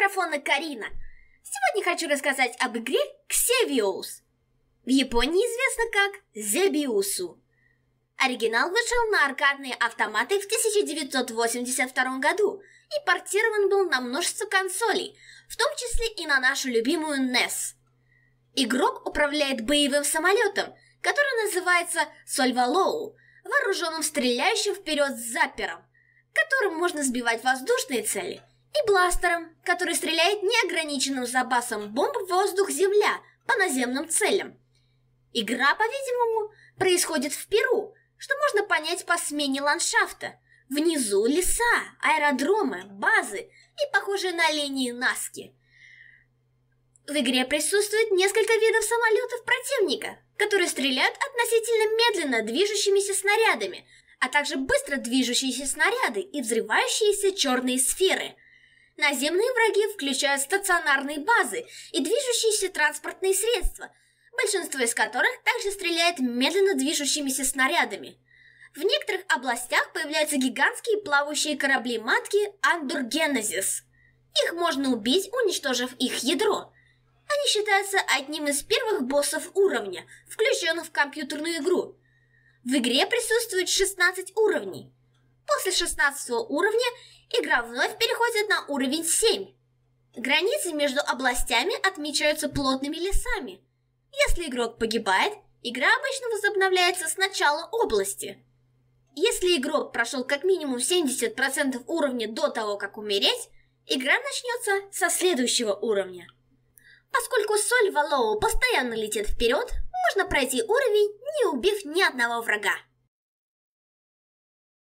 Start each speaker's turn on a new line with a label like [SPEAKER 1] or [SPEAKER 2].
[SPEAKER 1] микрофона Карина. Сегодня хочу рассказать об игре Xevious. В Японии известно как Зебиусу. Оригинал вышел на аркадные автоматы в 1982 году и портирован был на множество консолей, в том числе и на нашу любимую NES. Игрок управляет боевым самолетом, который называется Сольвалоу, вооруженным стреляющим вперед с запером, которым можно сбивать воздушные цели – и бластером, который стреляет неограниченным запасом бомб в воздух-земля по наземным целям. Игра, по-видимому, происходит в Перу, что можно понять по смене ландшафта. Внизу леса, аэродромы, базы и похожие на линии Наски. В игре присутствует несколько видов самолетов противника, которые стреляют относительно медленно движущимися снарядами, а также быстро движущиеся снаряды и взрывающиеся черные сферы – Наземные враги включают стационарные базы и движущиеся транспортные средства, большинство из которых также стреляет медленно движущимися снарядами. В некоторых областях появляются гигантские плавающие корабли-матки Андургенезис. Их можно убить, уничтожив их ядро. Они считаются одним из первых боссов уровня, включенных в компьютерную игру. В игре присутствует 16 уровней – После 16 уровня игра вновь переходит на уровень 7. Границы между областями отмечаются плотными лесами. Если игрок погибает, игра обычно возобновляется с начала области. Если игрок прошел как минимум 70% уровня до того, как умереть, игра начнется со следующего уровня. Поскольку соль Валоу постоянно летит вперед, можно пройти уровень, не убив ни одного врага.